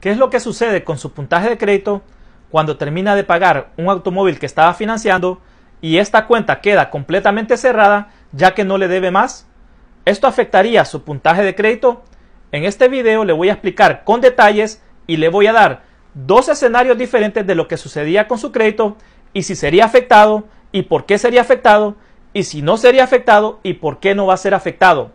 ¿Qué es lo que sucede con su puntaje de crédito cuando termina de pagar un automóvil que estaba financiando y esta cuenta queda completamente cerrada ya que no le debe más? ¿Esto afectaría su puntaje de crédito? En este video le voy a explicar con detalles y le voy a dar dos escenarios diferentes de lo que sucedía con su crédito y si sería afectado y por qué sería afectado y si no sería afectado y por qué no va a ser afectado.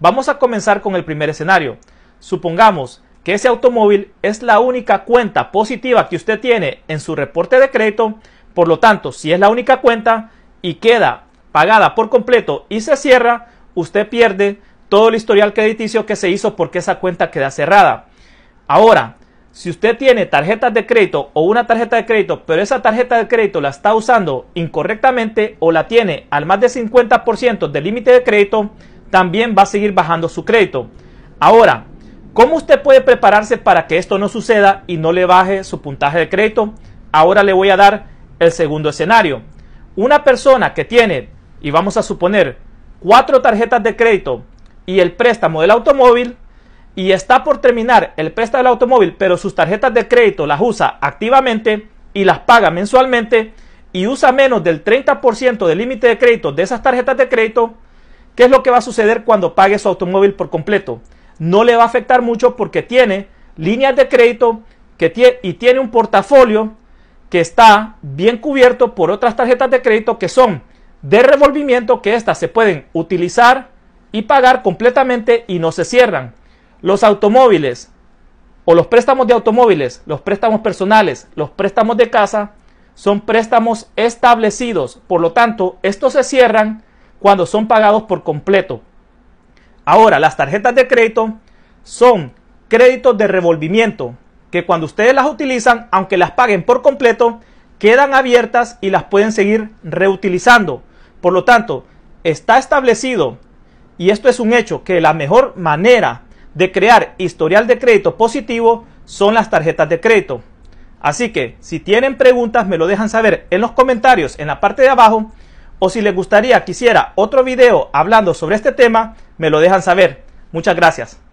Vamos a comenzar con el primer escenario. Supongamos que ese automóvil es la única cuenta positiva que usted tiene en su reporte de crédito. Por lo tanto, si es la única cuenta y queda pagada por completo y se cierra, usted pierde todo el historial crediticio que se hizo porque esa cuenta queda cerrada. Ahora, si usted tiene tarjetas de crédito o una tarjeta de crédito, pero esa tarjeta de crédito la está usando incorrectamente o la tiene al más de 50% del límite de crédito, también va a seguir bajando su crédito. Ahora, ¿Cómo usted puede prepararse para que esto no suceda y no le baje su puntaje de crédito? Ahora le voy a dar el segundo escenario. Una persona que tiene, y vamos a suponer, cuatro tarjetas de crédito y el préstamo del automóvil, y está por terminar el préstamo del automóvil, pero sus tarjetas de crédito las usa activamente y las paga mensualmente y usa menos del 30% del límite de crédito de esas tarjetas de crédito, ¿qué es lo que va a suceder cuando pague su automóvil por completo? no le va a afectar mucho porque tiene líneas de crédito que tiene, y tiene un portafolio que está bien cubierto por otras tarjetas de crédito que son de revolvimiento, que estas se pueden utilizar y pagar completamente y no se cierran. Los automóviles o los préstamos de automóviles, los préstamos personales, los préstamos de casa, son préstamos establecidos. Por lo tanto, estos se cierran cuando son pagados por completo. Ahora, las tarjetas de crédito son créditos de revolvimiento que cuando ustedes las utilizan, aunque las paguen por completo, quedan abiertas y las pueden seguir reutilizando. Por lo tanto, está establecido, y esto es un hecho, que la mejor manera de crear historial de crédito positivo son las tarjetas de crédito. Así que si tienen preguntas me lo dejan saber en los comentarios en la parte de abajo o si les gustaría que hiciera otro video hablando sobre este tema, me lo dejan saber. Muchas gracias.